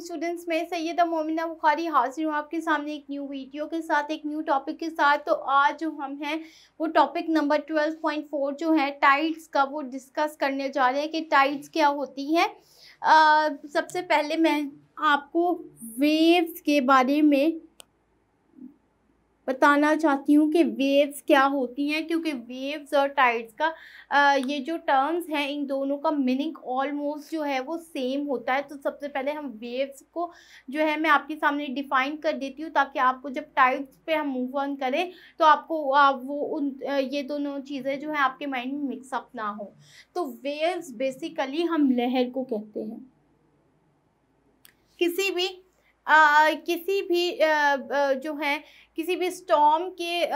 Students मैं सैयदा मोमिना बुखारी हाजिर हूँ आपके सामने एक न्यू वीडियो के साथ एक न्यू टॉपिक के साथ तो आज जो हम हैं वो टॉपिक नंबर 12.4 जो है टाइड्स का वो डिस्कस करने जा रहे हैं कि टाइड्स क्या होती हैं सबसे पहले मैं आपको वेव्स के बारे में बताना चाहती हूँ कि वेव्स क्या होती हैं क्योंकि वेव्स और टाइड्स का आ, ये जो टर्म्स हैं इन दोनों का मीनिंग ऑलमोस्ट जो है वो सेम होता है तो सबसे पहले हम वेव्स को जो है मैं आपके सामने डिफ़ाइन कर देती हूँ ताकि आपको जब टाइड्स पे हम मूव ऑन करें तो आपको आप वो उन ये दोनों चीज़ें जो हैं आपके माइंड में मिक्सअप ना हो तो वेव्स बेसिकली हम लहर को कहते हैं किसी भी किसी भी जो है किसी भी स्टॉम के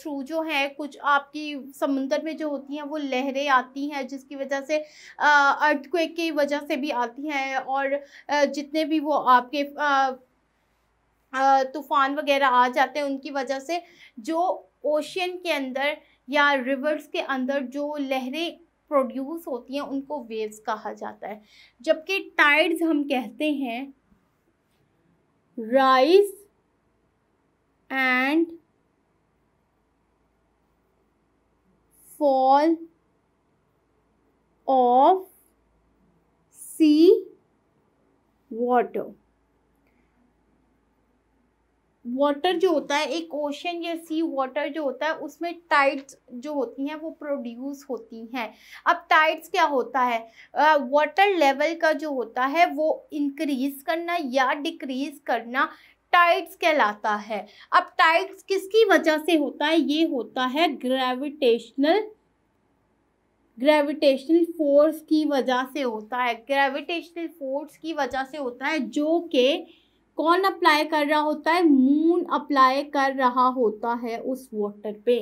थ्रू जो है कुछ आपकी समुंदर में जो होती हैं वो लहरें आती हैं जिसकी वजह से अर्थक्वेक की वजह से भी आती हैं और जितने भी वो आपके तूफ़ान वगैरह आ जाते हैं उनकी वजह से जो ओशन के अंदर या रिवर्स के अंदर जो लहरें प्रोड्यूस होती हैं उनको वेव्स कहा जाता है जबकि टाइड्स हम कहते हैं rice and fall of sea water. Water जो होता है एक ओशन या सी वाटर जो होता है उसमें टाइड्स जो होती हैं वो प्रोड्यूस होती हैं अब टाइड्स क्या होता है वाटर uh, लेवल का जो होता है वो इंक्रीज करना या डिक्रीज करना टाइड्स कहलाता है अब टाइड्स किसकी वजह से होता है ये होता है ग्रेविटेशनल ग्रेविटेशनल फोर्स की वजह से होता है ग्रेविटेशनल फोर्स की वजह से होता है जो कि कौन अप्लाई कर रहा होता है मून अप्लाई कर रहा होता है उस वाटर पे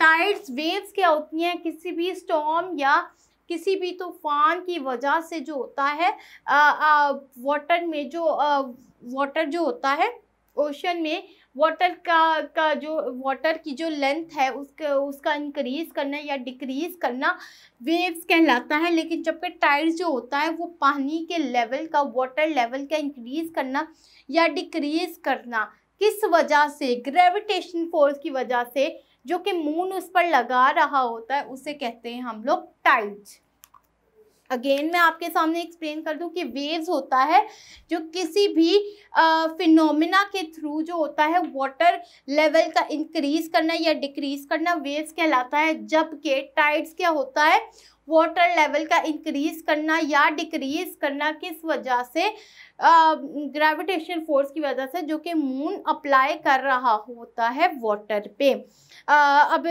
टाइड्स वेव्स क्या होती हैं किसी भी स्टॉम या किसी भी तूफान की वजह से जो होता है वाटर में जो वाटर जो होता है ओशन में वाटर का का जो वाटर की जो लेंथ है उसका उसका इंक्रीज करना या डिक्रीज करना वेव्स कहलाता है लेकिन जबकि टाइड जो होता है वो पानी के लेवल का वाटर लेवल का इंक्रीज करना या डिक्रीज करना किस वजह से ग्रेविटेशन फोर्स की वजह से जो कि मून उस पर लगा रहा होता है उसे कहते हैं हम लोग टाइड्स अगेन मैं आपके सामने एक्सप्लेन कर दूं कि वेव्स होता है जो किसी भी फिनोमिना के थ्रू जो होता है वाटर लेवल का इंक्रीज करना या डिक्रीज करना वेव्स कहलाता है जबकि टाइड्स क्या होता है वाटर लेवल का इंक्रीज करना या डिक्रीज करना किस वजह से ग्रेविटेशन फोर्स की वजह से जो कि मून अप्लाई कर रहा होता है वाटर पे आ, अब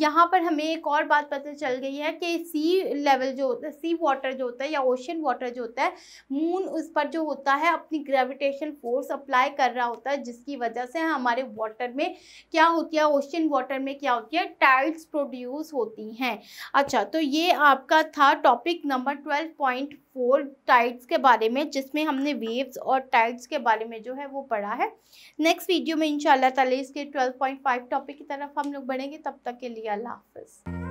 यहाँ पर हमें एक और बात पता चल गई है कि सी लेवल जो होता है सी वाटर जो होता है या ओशन वाटर जो होता है मून उस पर जो होता है अपनी ग्रेविटेशन फोर्स अप्लाई कर रहा होता है जिसकी वजह से हमारे वाटर में क्या होती है ओशन वाटर में क्या होती है टाइल्स प्रोड्यूस होती हैं अच्छा तो ये आ, आपका था topic number twelve point four tides के बारे में जिसमें हमने वेव्स और टाइड्स के बारे में जो है वो पढ़ा है नेक्स्ट वीडियो में इंशाल्लाह ताला इसके ट्वेल्व पॉइंट फाइव टॉपिक की तरफ हम लोग बढ़ेंगे तब तक के लिए अल्लाह हाफिज़